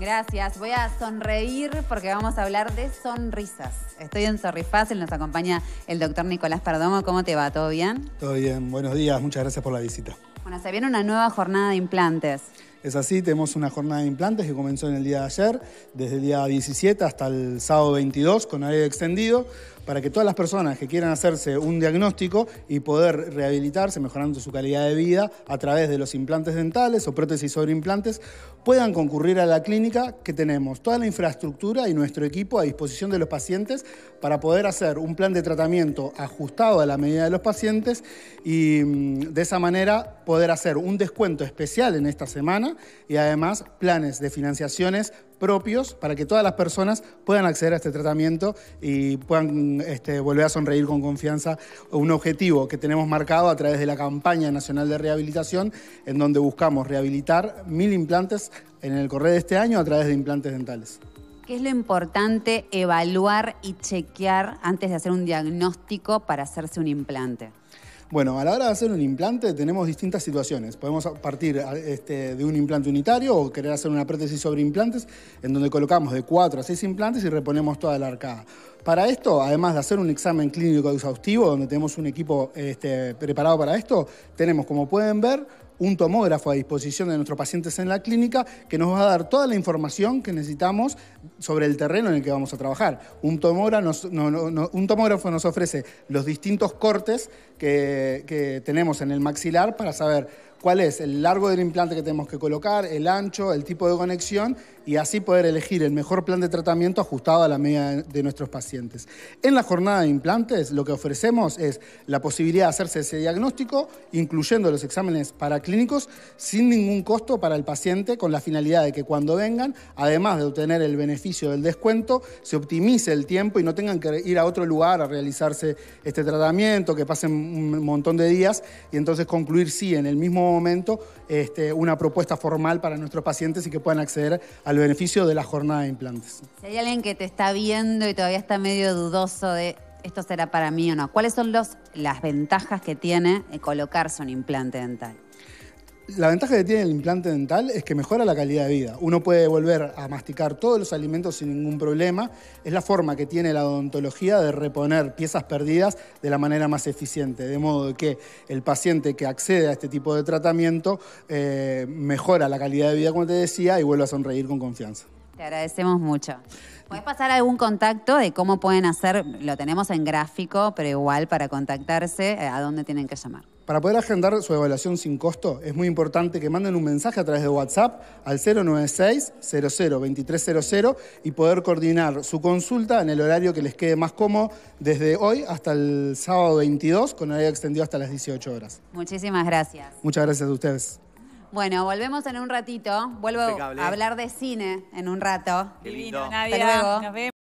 Gracias. Voy a sonreír porque vamos a hablar de sonrisas. Estoy en Fácil, nos acompaña el doctor Nicolás Perdomo. ¿Cómo te va? ¿Todo bien? Todo bien. Buenos días. Muchas gracias por la visita. Bueno, se viene una nueva jornada de implantes. Es así, tenemos una jornada de implantes que comenzó en el día de ayer, desde el día 17 hasta el sábado 22 con área extendido, para que todas las personas que quieran hacerse un diagnóstico y poder rehabilitarse mejorando su calidad de vida a través de los implantes dentales o prótesis sobre implantes, puedan concurrir a la clínica que tenemos toda la infraestructura y nuestro equipo a disposición de los pacientes para poder hacer un plan de tratamiento ajustado a la medida de los pacientes y mm, de esa manera poder hacer un descuento especial en esta semana y además planes de financiaciones propios para que todas las personas puedan acceder a este tratamiento y puedan este, volver a sonreír con confianza. Un objetivo que tenemos marcado a través de la campaña nacional de rehabilitación, en donde buscamos rehabilitar mil implantes en el correr de este año a través de implantes dentales. ¿Qué es lo importante evaluar y chequear antes de hacer un diagnóstico para hacerse un implante? Bueno, a la hora de hacer un implante tenemos distintas situaciones. Podemos partir este, de un implante unitario o querer hacer una prótesis sobre implantes en donde colocamos de cuatro a 6 implantes y reponemos toda la arcada. Para esto, además de hacer un examen clínico exhaustivo, donde tenemos un equipo este, preparado para esto, tenemos, como pueden ver, un tomógrafo a disposición de nuestros pacientes en la clínica que nos va a dar toda la información que necesitamos sobre el terreno en el que vamos a trabajar. Un tomógrafo nos, ofrece los distintos cortes que tenemos en el maxilar para saber cuál es el largo del implante que tenemos que colocar, el ancho, el tipo de conexión y así poder elegir el mejor plan de tratamiento ajustado a la medida de nuestros pacientes. En la jornada de implantes lo que ofrecemos es la posibilidad de hacerse ese diagnóstico, incluyendo los exámenes paraclínicos, sin ningún costo para el paciente, con la finalidad de que cuando vengan, además de obtener el beneficio del descuento, se optimice el tiempo y no tengan que ir a otro lugar a realizarse este tratamiento, que pasen un montón de días y entonces concluir sí en el mismo momento este, una propuesta formal para nuestros pacientes y que puedan acceder al beneficio de la jornada de implantes. Si hay alguien que te está viendo y todavía está medio dudoso de esto será para mí o no, ¿cuáles son las ventajas que tiene eh, colocarse un implante dental? La ventaja que tiene el implante dental es que mejora la calidad de vida. Uno puede volver a masticar todos los alimentos sin ningún problema. Es la forma que tiene la odontología de reponer piezas perdidas de la manera más eficiente, de modo que el paciente que accede a este tipo de tratamiento eh, mejora la calidad de vida, como te decía, y vuelve a sonreír con confianza. Te agradecemos mucho. ¿Puedes pasar algún contacto de cómo pueden hacer? Lo tenemos en gráfico, pero igual para contactarse, eh, ¿a dónde tienen que llamar? Para poder agendar su evaluación sin costo, es muy importante que manden un mensaje a través de WhatsApp al 096-00-2300 y poder coordinar su consulta en el horario que les quede más cómodo desde hoy hasta el sábado 22, con horario extendido hasta las 18 horas. Muchísimas gracias. Muchas gracias a ustedes. Bueno, volvemos en un ratito. Vuelvo a ¿eh? hablar de cine en un rato. Nos vemos.